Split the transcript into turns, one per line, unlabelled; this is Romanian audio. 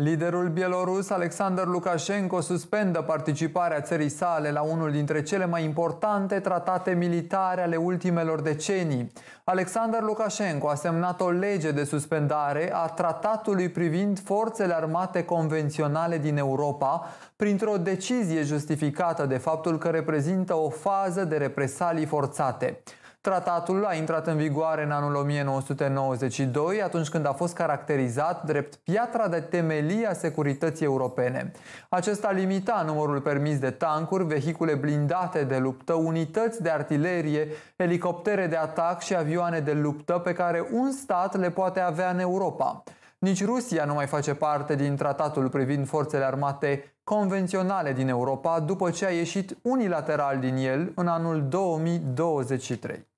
Liderul bielorus Alexander Lukashenko suspendă participarea țării sale la unul dintre cele mai importante tratate militare ale ultimelor decenii. Alexander Lukashenko a semnat o lege de suspendare a tratatului privind forțele armate convenționale din Europa, printr-o decizie justificată de faptul că reprezintă o fază de represalii forțate. Tratatul a intrat în vigoare în anul 1992, atunci când a fost caracterizat drept piatra de temelie a securității europene. Acesta limita numărul permis de tancuri, vehicule blindate de luptă, unități de artilerie, elicoptere de atac și avioane de luptă pe care un stat le poate avea în Europa. Nici Rusia nu mai face parte din tratatul privind forțele armate convenționale din Europa după ce a ieșit unilateral din el în anul 2023.